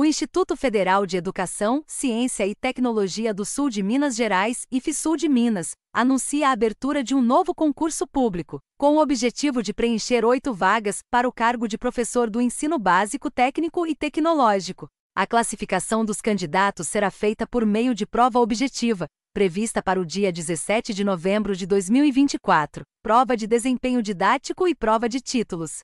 o Instituto Federal de Educação, Ciência e Tecnologia do Sul de Minas Gerais, IFSUL de Minas, anuncia a abertura de um novo concurso público, com o objetivo de preencher oito vagas para o cargo de professor do ensino básico técnico e tecnológico. A classificação dos candidatos será feita por meio de prova objetiva, prevista para o dia 17 de novembro de 2024, prova de desempenho didático e prova de títulos.